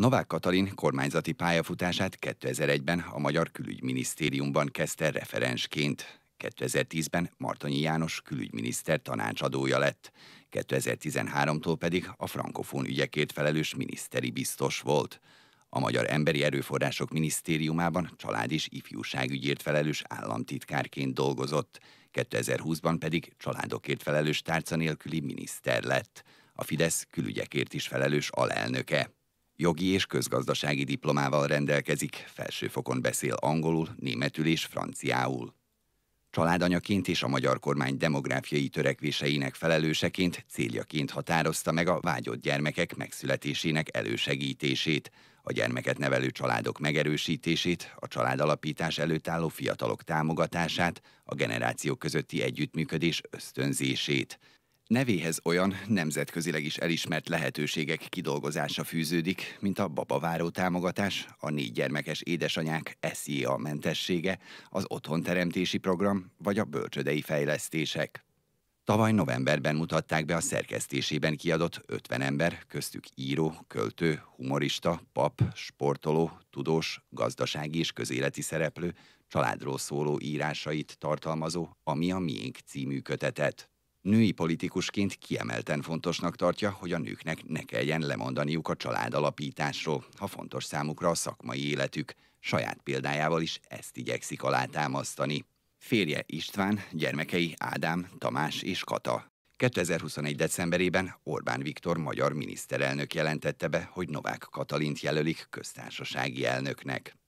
Novák Katalin kormányzati pályafutását 2001-ben a Magyar Külügyminisztériumban kezdte referensként. 2010-ben Martonyi János külügyminiszter tanácsadója lett, 2013-tól pedig a frankofón ügyekért felelős miniszteri biztos volt. A Magyar Emberi Erőforrások Minisztériumában család és ifjúságügyért felelős államtitkárként dolgozott, 2020-ban pedig családokért felelős tárca nélküli miniszter lett, a Fidesz külügyekért is felelős alelnöke. Jogi és közgazdasági diplomával rendelkezik, felsőfokon beszél angolul, németül és franciául. Családanyaként és a magyar kormány demográfiai törekvéseinek felelőseként céljaként határozta meg a vágyott gyermekek megszületésének elősegítését, a gyermeket nevelő családok megerősítését, a családalapítás előtt álló fiatalok támogatását, a generációk közötti együttműködés ösztönzését. Nevéhez olyan nemzetközileg is elismert lehetőségek kidolgozása fűződik, mint a babaváró támogatás, a négy gyermekes édesanyák SZIA mentessége, az otthonteremtési program vagy a bölcsödei fejlesztések. Tavaly novemberben mutatták be a szerkesztésében kiadott 50 ember, köztük író, költő, humorista, pap, sportoló, tudós, gazdasági és közéleti szereplő, családról szóló írásait tartalmazó Ami a miénk című kötetet női politikusként kiemelten fontosnak tartja, hogy a nőknek ne kelljen lemondaniuk a család alapításról, ha fontos számukra a szakmai életük. Saját példájával is ezt igyekszik alátámasztani. Férje István, gyermekei Ádám, Tamás és Kata. 2021. decemberében Orbán Viktor magyar miniszterelnök jelentette be, hogy Novák Katalint jelölik köztársasági elnöknek.